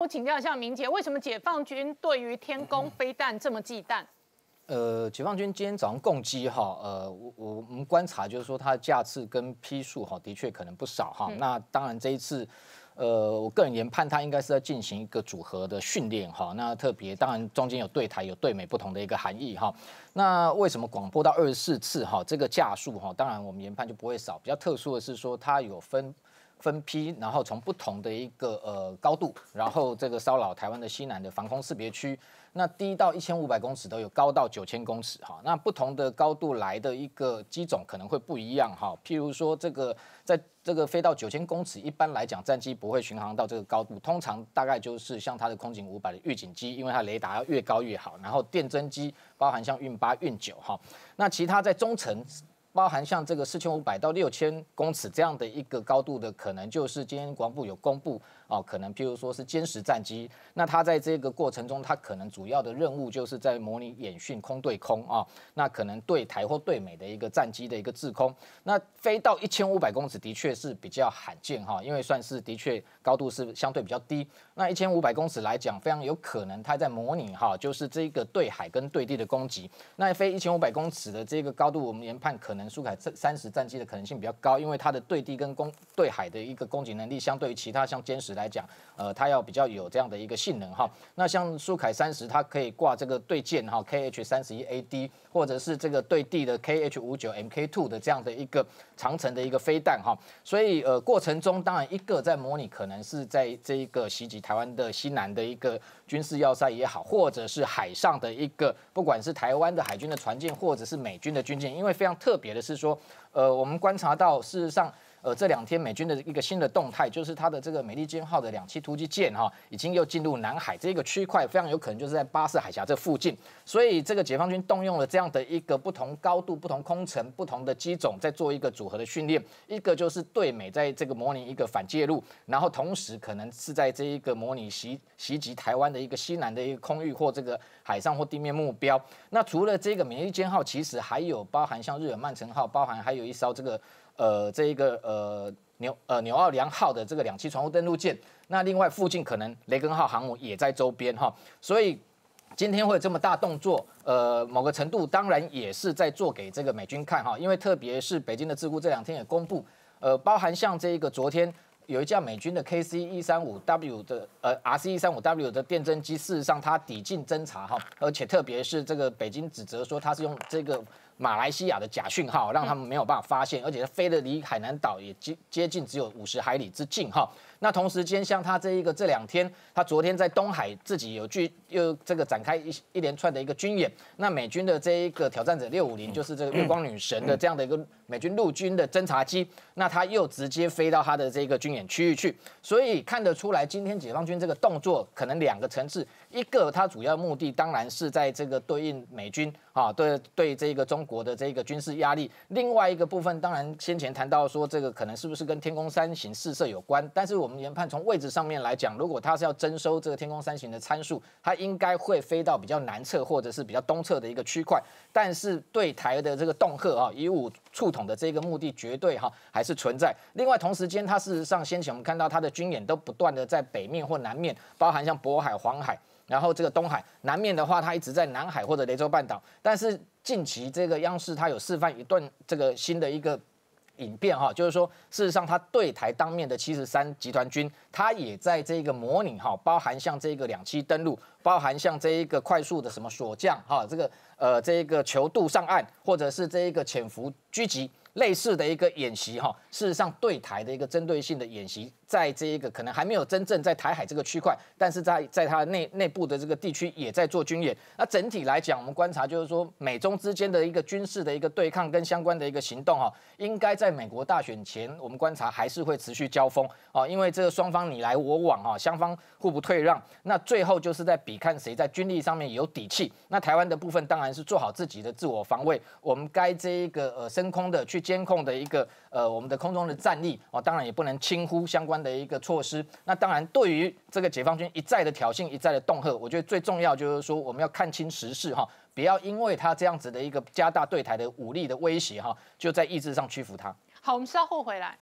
我请教一下明姐，为什么解放军对于天宫飞弹这么忌惮？呃，解放军今天早上攻击哈，呃，我我们观察就是说它的架次跟批数哈，的确可能不少哈。那当然这一次，呃，我个人研判它应该是在进行一个组合的训练哈。那特别当然中间有对台有对美不同的一个含义哈。那为什么广播到二十四次哈？这个架数哈，当然我们研判就不会少。比较特殊的是说它有分。分批，然后从不同的一个呃高度，然后这个骚扰台湾的西南的防空识别区，那低到一千五百公尺都有，高到九千公尺哈。那不同的高度来的一个机种可能会不一样哈。譬如说这个在这个飞到九千公尺，一般来讲战机不会巡航到这个高度，通常大概就是像它的空警五百的预警机，因为它雷达要越高越好，然后电侦机包含像运八、运九哈，那其他在中层。包含像这个四千五百到六千公尺这样的一个高度的，可能就是今天国防部有公布哦，可能譬如说是歼十战机，那它在这个过程中，它可能主要的任务就是在模拟演训空对空啊，那可能对台或对美的一个战机的一个制空，那飞到一千五百公尺的确是比较罕见哈，因为算是的确高度是相对比较低，那一千五百公尺来讲，非常有可能它在模拟哈，就是这个对海跟对地的攻击，那飞一千五百公尺的这个高度，我们研判可能。苏凯这三十战机的可能性比较高，因为它的对地跟攻对海的一个攻击能力，相对于其他像歼十来讲，呃，它要比较有这样的一个性能哈。那像苏凯三十，它可以挂这个对舰哈 KH 三十一 AD，或者是这个对地的 KH 五九 MK two 的这样的一个长城的一个飞弹哈。所以呃，过程中当然一个在模拟，可能是在这一个袭击台湾的西南的一个军事要塞也好，或者是海上的一个，不管是台湾的海军的船舰，或者是美军的军舰，因为非常特别。是说，呃，我们观察到，事实上。呃，这两天美军的一个新的动态，就是它的这个“美利坚号”的两栖突击舰哈，已经又进入南海这一个区块，非常有可能就是在巴士海峡这附近。所以，这个解放军动用了这样的一个不同高度、不同空程、不同的机种，在做一个组合的训练。一个就是对美在这个模拟一个反介入，然后同时可能是在这一个模拟袭袭击台湾的一个西南的一个空域或这个海上或地面目标。那除了这个“美利坚号”，其实还有包含像“日耳曼城号”，包含还有一艘这个。呃，这一个呃，纽呃纽奥良号的这个两栖船坞登陆舰，那另外附近可能雷根号航母也在周边哈，所以今天会有这么大动作，呃，某个程度当然也是在做给这个美军看哈，因为特别是北京的智库这两天也公布，呃，包含像这一个昨天有一架美军的 KC 一三五 W 的呃 RC 一三五 W 的电侦机，事实上它抵近侦察哈，而且特别是这个北京指责说它是用这个。马来西亚的假讯号让他们没有办法发现，而且飞的离海南岛也接接近只有五十海里之近哈。那同时间像他这一个这两天，他昨天在东海自己有去又这个展开一一连串的一个军演。那美军的这一个挑战者六五零就是这个月光女神的这样的一个美军陆军的侦察机，那他又直接飞到他的这个军演区域去。所以看得出来，今天解放军这个动作可能两个层次，一个它主要目的当然是在这个对应美军啊，对对这个中。国的这个军事压力，另外一个部分当然先前谈到说这个可能是不是跟天空三型试射有关，但是我们研判从位置上面来讲，如果它是要征收这个天空三型的参数，它应该会飞到比较南侧或者是比较东侧的一个区块，但是对台的这个恫吓啊，以武触统的这个目的绝对哈还是存在。另外同时间，它事实上先前我们看到它的军演都不断的在北面或南面，包含像渤海、黄海。然后这个东海南面的话，它一直在南海或者雷州半岛。但是近期这个央视它有示范一段这个新的一个影片哈，就是说事实上它对台当面的七十三集团军，它也在这个模拟哈，包含像这个两栖登陆，包含像这一个快速的什么索降哈，这个呃这个球渡上岸，或者是这一个潜伏狙击。类似的一个演习哈，事实上对台的一个针对性的演习，在这一个可能还没有真正在台海这个区块，但是在在它内内部的这个地区也在做军演。那整体来讲，我们观察就是说，美中之间的一个军事的一个对抗跟相关的一个行动哈，应该在美国大选前，我们观察还是会持续交锋哦，因为这个双方你来我往啊，双方互不退让，那最后就是在比看谁在军力上面有底气。那台湾的部分当然是做好自己的自我防卫，我们该这一个呃升空的去。监控的一个呃，我们的空中的战力哦，当然也不能轻忽相关的一个措施。那当然，对于这个解放军一再的挑衅、一再的恫吓，我觉得最重要就是说，我们要看清时势哈，不要因为他这样子的一个加大对台的武力的威胁哈，就在意志上屈服他。好，我们稍后回来。